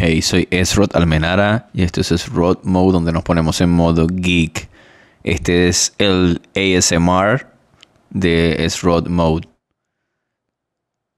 Hey, soy Rod Almenara y esto es Rod Mode donde nos ponemos en modo geek. Este es el ASMR de Esrod Mode.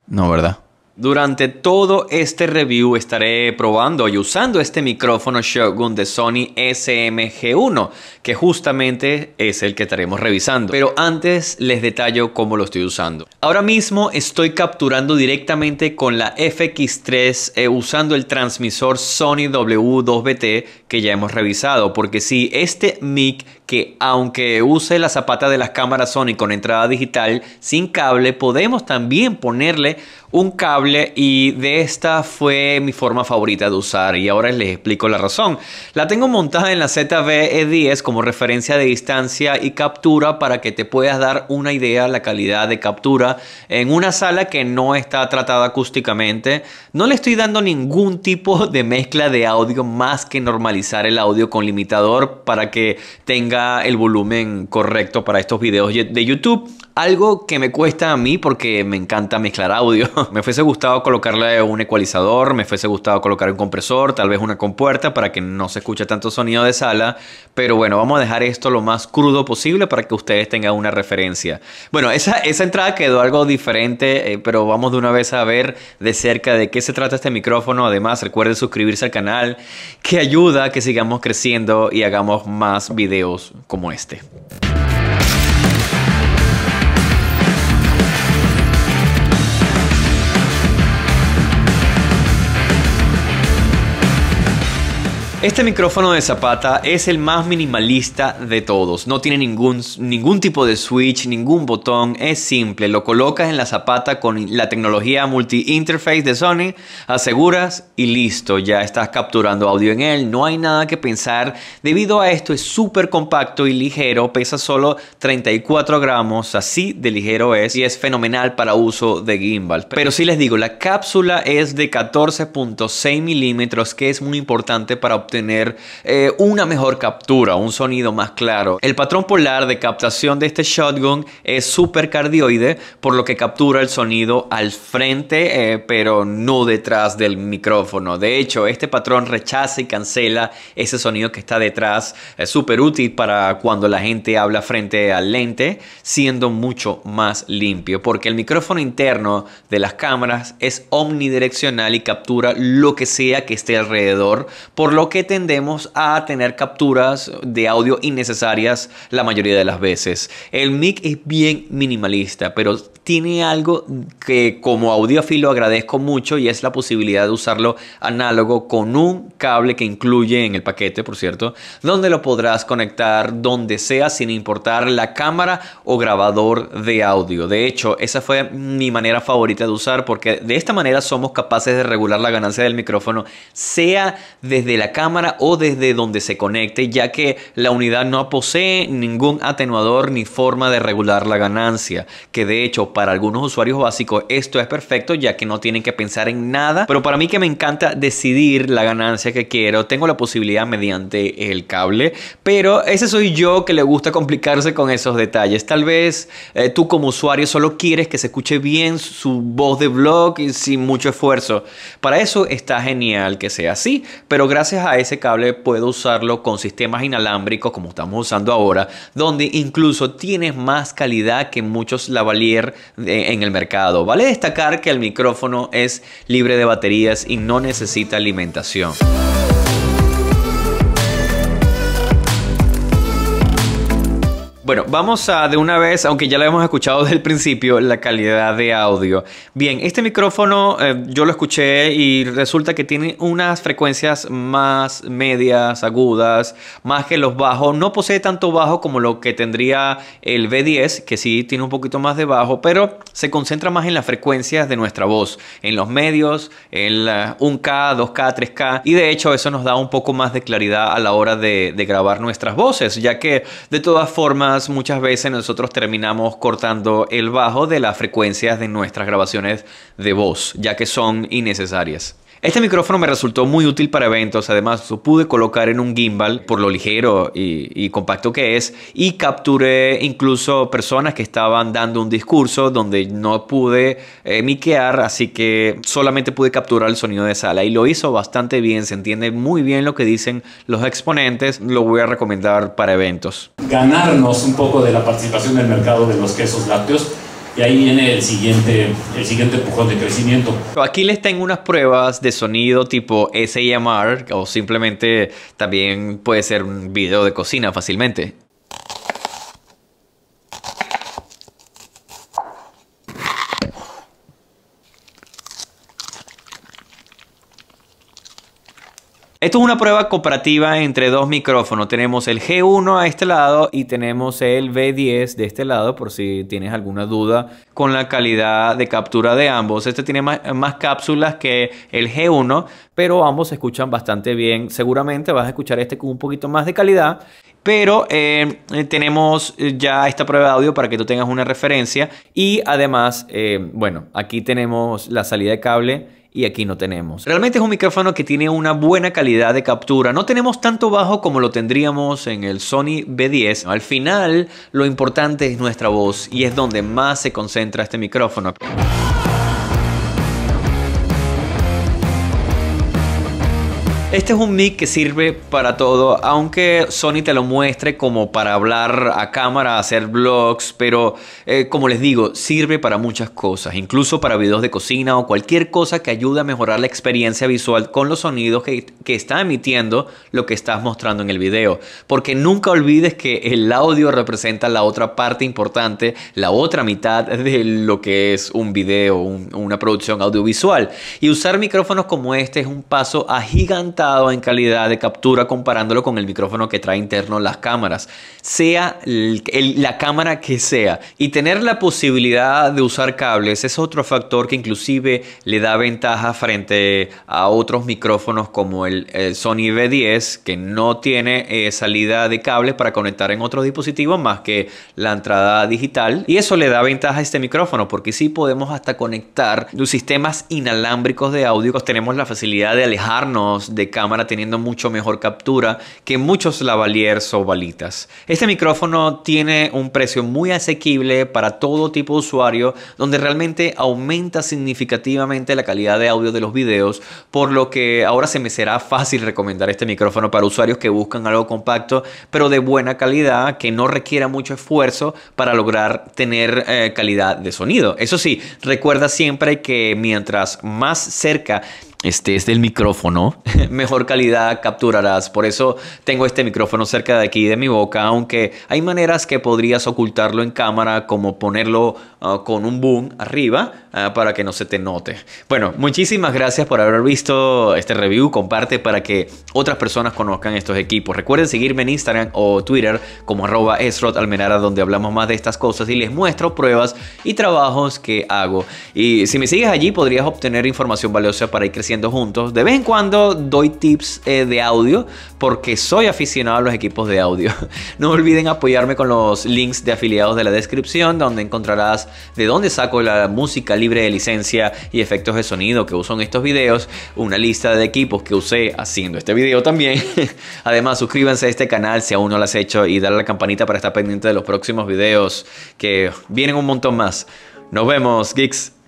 No, ¿verdad? Durante todo este review estaré probando y usando este micrófono shotgun de Sony SMG1, que justamente es el que estaremos revisando. Pero antes les detallo cómo lo estoy usando. Ahora mismo estoy capturando directamente con la FX3 eh, usando el transmisor Sony W2BT que ya hemos revisado, porque si este mic que aunque use la zapata de las cámaras Sony con entrada digital sin cable, podemos también ponerle un cable y de esta fue mi forma favorita de usar y ahora les explico la razón. La tengo montada en la ZV-E10 como referencia de distancia y captura para que te puedas dar una idea de la calidad de captura en una sala que no está tratada acústicamente. No le estoy dando ningún tipo de mezcla de audio más que normalizar el audio con limitador para que tenga el volumen correcto para estos videos de YouTube. Algo que me cuesta a mí porque me encanta mezclar audio. me fuese gustado colocarle un ecualizador, me fuese gustado colocar un compresor, tal vez una compuerta para que no se escuche tanto sonido de sala. Pero bueno, vamos a dejar esto lo más crudo posible para que ustedes tengan una referencia. Bueno, esa, entrada quedó algo diferente, eh, pero vamos de una vez a ver de cerca de qué se trata este micrófono. Además, recuerden suscribirse al canal, que ayuda a que sigamos creciendo y hagamos más videos como este. Este micrófono de Zapata es el más minimalista de todos. No tiene ningún, ningún tipo de switch, ningún botón. Es simple. Lo colocas en la Zapata con la tecnología multi-interface de Sony. Aseguras y listo. Ya estás capturando audio en él. No hay nada que pensar. Debido a esto es súper compacto y ligero. Pesa solo 34 gramos. Así de ligero es. Y es fenomenal para uso de gimbal. Pero sí les digo, la cápsula es de 14.6 milímetros. Que es muy importante para tener eh, una mejor captura, un sonido más claro. El patrón polar de captación de este shotgun es cardioide por lo que captura el sonido al frente, eh, pero no detrás del micrófono. De hecho, este patrón rechaza y cancela ese sonido que está detrás. Es eh, súper útil para cuando la gente habla frente al lente, siendo mucho más limpio, porque el micrófono interno de las cámaras es omnidireccional y captura lo que sea que esté alrededor, por lo que tendemos a tener capturas de audio innecesarias la mayoría de las veces. El mic es bien minimalista, pero tiene algo que como audiófilo agradezco mucho y es la posibilidad de usarlo análogo con un cable que incluye en el paquete, por cierto, donde lo podrás conectar donde sea sin importar la cámara o grabador de audio. De hecho, esa fue mi manera favorita de usar porque de esta manera somos capaces de regular la ganancia del micrófono, sea desde la cámara o desde donde se conecte, ya que la unidad no posee ningún atenuador ni forma de regular la ganancia, que de hecho para algunos usuarios básicos esto es perfecto ya que no tienen que pensar en nada, pero para mí que me encanta decidir la ganancia que quiero, tengo la posibilidad mediante el cable, pero ese soy yo que le gusta complicarse con esos detalles. Tal vez eh, tú como usuario solo quieres que se escuche bien su voz de blog y sin mucho esfuerzo. Para eso está genial que sea así, pero gracias a ese cable puedo usarlo con sistemas inalámbricos como estamos usando ahora, donde incluso tienes más calidad que muchos lavalier eh, en el mercado. Vale destacar que el micrófono es libre de baterías y no necesita alimentación. Bueno, vamos a de una vez, aunque ya lo hemos escuchado desde el principio, la calidad de audio. Bien, este micrófono eh, yo lo escuché y resulta que tiene unas frecuencias más medias, agudas, más que los bajos. No posee tanto bajo como lo que tendría el B10, que sí tiene un poquito más de bajo, pero se concentra más en las frecuencias de nuestra voz, en los medios, en la 1K, 2K, 3K. Y de hecho eso nos da un poco más de claridad a la hora de, de grabar nuestras voces, ya que de todas formas muchas veces nosotros terminamos cortando el bajo de las frecuencias de nuestras grabaciones de voz, ya que son innecesarias. Este micrófono me resultó muy útil para eventos, además lo pude colocar en un gimbal por lo ligero y, compacto que es y capturé incluso personas que estaban dando un discurso donde no pude eh, mickear, así que solamente pude capturar el sonido de sala y lo hizo bastante bien, se entiende muy bien lo que dicen los exponentes, lo voy a recomendar para eventos. Ganarnos un poco de la participación del mercado de los quesos lácteos y ahí viene el siguiente, el siguiente empujón de crecimiento. Aquí les tengo unas pruebas de sonido tipo SMR o simplemente también puede ser un video de cocina fácilmente. Esto es una prueba cooperativa entre dos micrófonos. Tenemos el G1 a este lado y tenemos el B10 de este lado por si tienes alguna duda con la calidad de captura de ambos. Este tiene más, cápsulas que el G1, pero ambos se escuchan bastante bien. Seguramente vas a escuchar este con un poquito más de calidad. Pero eh, eh, tenemos eh, ya esta prueba de audio para que tú tengas una referencia. Y además, bueno, aquí tenemos la salida de cable y aquí no tenemos. Realmente es un micrófono que tiene una buena calidad de captura. No tenemos tanto bajo como lo tendríamos en el Sony B10. Al final, lo importante es nuestra voz y es donde más se concentra este micrófono. Este es un mic que sirve para todo, aunque Sony te lo muestre como para hablar a cámara, hacer vlogs, pero eh, como les digo, sirve para muchas cosas, incluso para videos de cocina o cualquier cosa que ayude a mejorar la experiencia visual con los sonidos que, está emitiendo lo que estás mostrando en el video. Porque nunca olvides que el audio representa la otra parte importante, la otra mitad de lo que es un video, una producción audiovisual. Y usar micrófonos como este es un paso a gigantesco en calidad de captura comparándolo con el micrófono que trae interno las cámaras, sea la cámara que sea. Y tener la posibilidad de usar cables es otro factor que inclusive le da ventaja frente a otros micrófonos como el, Sony v 10 que no tiene eh, salida de cables para conectar en otros dispositivos más que la entrada digital. Y eso le da ventaja a este micrófono porque sí podemos hasta conectar los sistemas inalámbricos de audio, tenemos la facilidad de alejarnos de cámara teniendo mucho mejor captura que muchos lavaliers o balitas. Este micrófono tiene un precio muy asequible para todo tipo de usuario donde realmente aumenta significativamente la calidad de audio de los videos por lo que ahora se me será fácil recomendar este micrófono para usuarios que buscan algo compacto pero de buena calidad que no requiera mucho esfuerzo para lograr tener eh, calidad de sonido. Eso sí, recuerda siempre que mientras más cerca este es del micrófono, mejor calidad capturarás. Por eso tengo este micrófono cerca de aquí de mi boca, aunque hay maneras que podrías ocultarlo en cámara, como ponerlo ah, con un boom arriba Ah, para que no se te note. Bueno, muchísimas gracias por haber visto este review. Comparte para que otras personas conozcan estos equipos. Recuerden seguirme en Instagram o Twitter como arroba almenara donde hablamos más de estas cosas y les muestro pruebas y trabajos que hago. Y si me sigues allí podrías obtener información valiosa para ir creciendo juntos. De vez en cuando doy tips eh, de audio porque soy aficionado a los equipos de audio. No olviden apoyarme con los links de afiliados de la descripción, donde encontrarás de dónde saco la música libre de licencia y efectos de sonido que uso en estos videos, una lista de equipos que usé haciendo este video también. Además, suscríbanse a este canal si aún no lo has hecho y dale a la campanita para estar pendiente de los próximos videos, que vienen un montón más. Nos vemos, geeks.